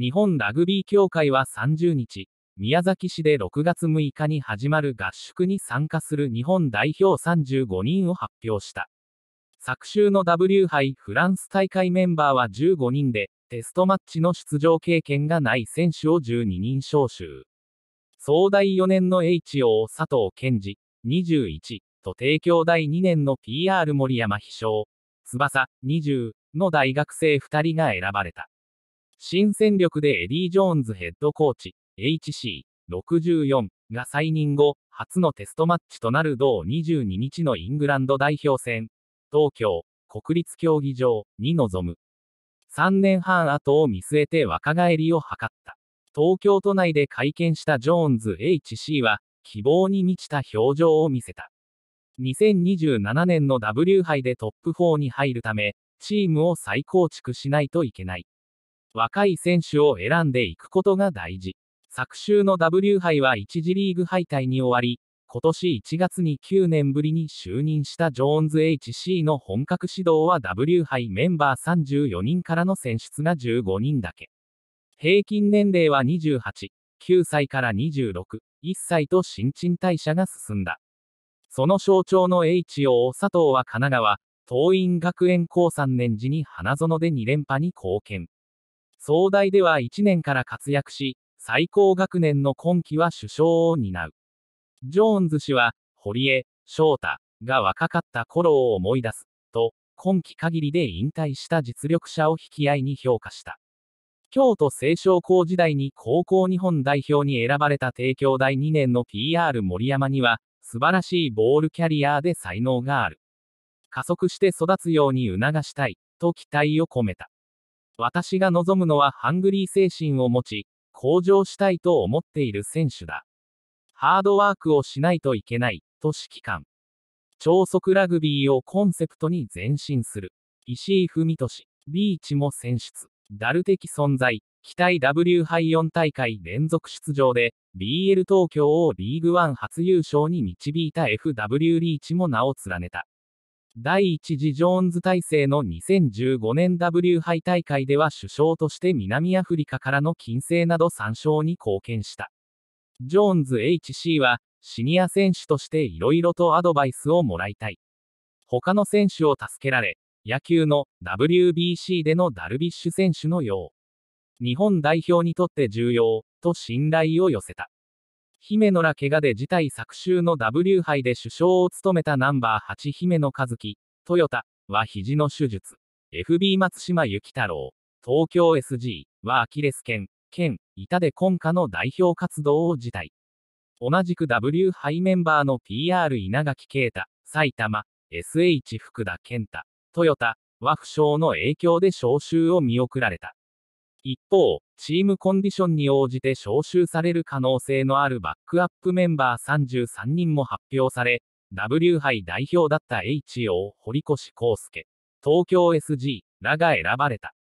日本ラグビー協会は30日、宮崎市で6月6日に始まる合宿に参加する日本代表35人を発表した。昨週の W 杯フランス大会メンバーは15人で、テストマッチの出場経験がない選手を12人招集。総大4年の HO 佐藤健二、21、と帝京大2年の PR 森山飛翔、翼、20の大学生2人が選ばれた。新戦力でエディ・ジョーンズヘッドコーチ、HC64 が再任後、初のテストマッチとなる同22日のイングランド代表戦、東京、国立競技場に臨む。3年半後を見据えて若返りを図った。東京都内で会見したジョーンズ HC は、希望に満ちた表情を見せた。2027年の W 杯でトップ4に入るため、チームを再構築しないといけない。若い選手を選んでいくことが大事。昨週の W 杯は1次リーグ敗退に終わり、今年1月に9年ぶりに就任したジョーンズ HC の本格指導は W 杯メンバー34人からの選出が15人だけ。平均年齢は28、9歳から26、1歳と新陳代謝が進んだ。その象徴の HO 佐藤は神奈川、桐蔭学園高3年時に花園で2連覇に貢献。総大では1年から活躍し、最高学年の今期は首相を担う。ジョーンズ氏は、堀江、翔太が若かった頃を思い出す、と、今期限りで引退した実力者を引き合いに評価した。京都清少校時代に高校日本代表に選ばれた帝京大2年の PR 森山には、素晴らしいボールキャリアで才能がある。加速して育つように促したい、と期待を込めた。私が望むのはハングリー精神を持ち、向上したいと思っている選手だ。ハードワークをしないといけない、と指揮官。超速ラグビーをコンセプトに前進する。石井文俊、リーチも選出。ダル的存在、期待 W 杯4大会連続出場で、BL 東京をリーグワン初優勝に導いた FW リーチも名を連ねた。第1次ジョーンズ体制の2015年 W 杯大会では首相として南アフリカからの金星など参照に貢献した。ジョーンズ HC は、シニア選手としていろいろとアドバイスをもらいたい。他の選手を助けられ、野球の WBC でのダルビッシュ選手のよう、日本代表にとって重要、と信頼を寄せた。姫野ら怪我で事態昨秋の W 杯で首相を務めたナンバー8姫野和樹、トヨタは肘の手術、FB 松島幸太郎、東京 SG はアキレス腱、腱、板で今夏の代表活動を辞退。同じく W 杯メンバーの PR 稲垣啓太、埼玉、SH 福田健太、トヨタは負傷の影響で招集を見送られた。一方、チームコンディションに応じて招集される可能性のあるバックアップメンバー33人も発表され、W 杯代表だった HO 堀越康介、東京 SG らが選ばれた。